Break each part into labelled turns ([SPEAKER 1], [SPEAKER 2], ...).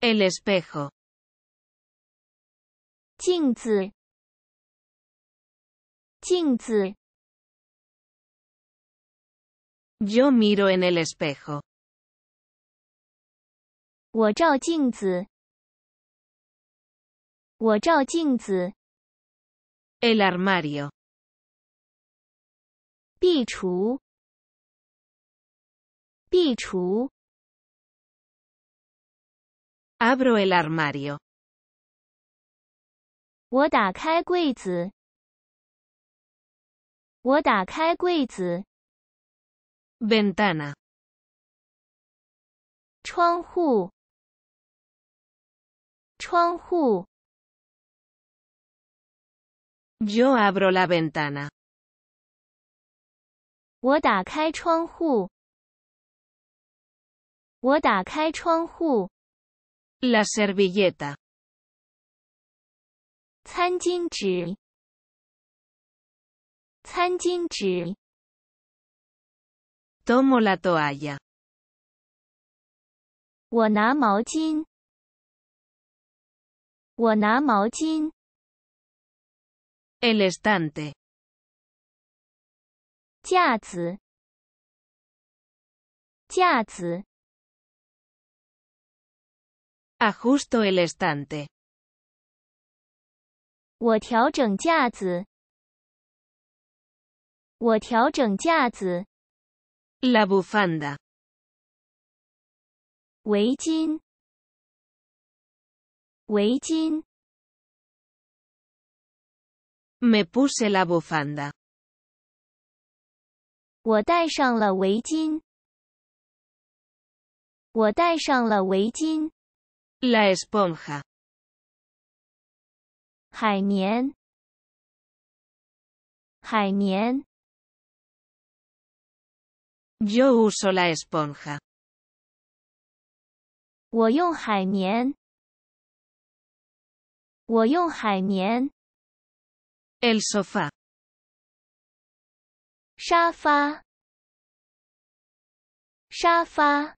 [SPEAKER 1] El espejo. Jingzi. Jingzi. Yo miro en el espejo. Wo zhao Jingzi. Wo zhao Jingzi. El armario. Pichu. chu. Abro el armario. 我打开柜子, ventana 我打开柜子。我打开柜子。Ventana. Yo abro la ventana. 我打开窗户。la servilleta. tán tín chu. tán tomo la toalla. wan na mao ching. na el estante. cháts. cháts. Ajusto el estante. O teojen, tiaz. O teojen, tiaz. La bufanda. Weykin. Weykin. Me puse la bufanda. O dais, son la weykin. O la weykin la esponja Jaimien. Jaimien. yo uso la esponja wo yon hainien wo Jaimien. el sofá shafa shafa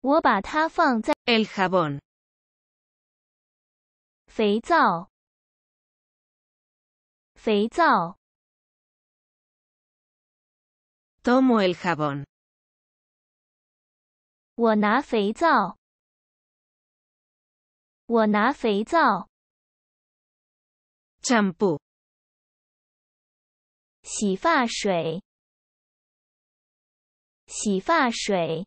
[SPEAKER 1] 我把它放在。el jabón，肥皂，肥皂。tomo el jabón，我拿肥皂。我拿肥皂。champú，洗发水，洗发水。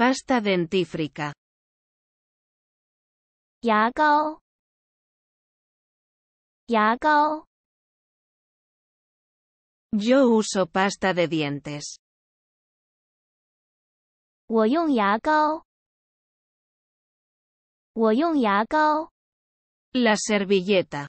[SPEAKER 1] Pasta dentífrica. Ya yago Yo uso pasta de dientes. Wo yong ya gao. Wo ya La servilleta.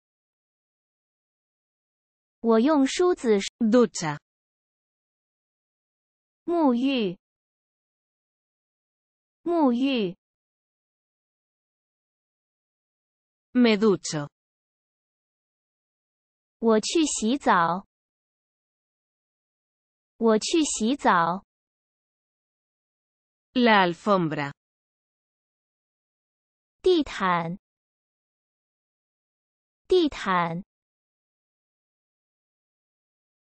[SPEAKER 1] 我用梳子。ducha，沐浴，沐浴。meducho，我去洗澡。我去洗澡。la alfombra，地毯，地毯。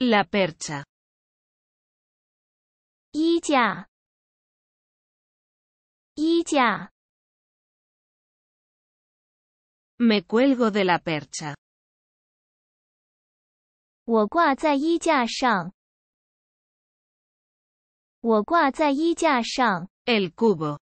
[SPEAKER 1] la percha Yia ya Me cuelgo de la percha o gua zai yia shang Wo zai el cubo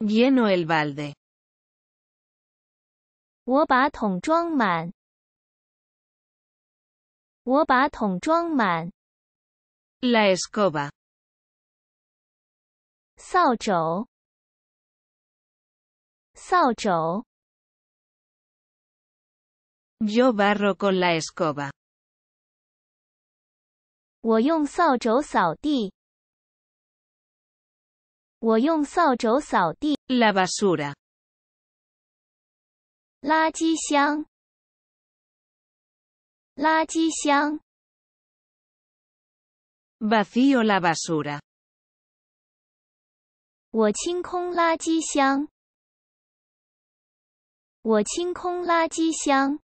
[SPEAKER 1] Lleno el balde. O ba tongtong man. O ba man. La escoba. Sojo. Sojo. Yo barro con la escoba. sao sojo. 我用扫帚扫地。La basura，垃圾箱，垃圾箱，vacío la basura。我清空垃圾箱。我清空垃圾箱。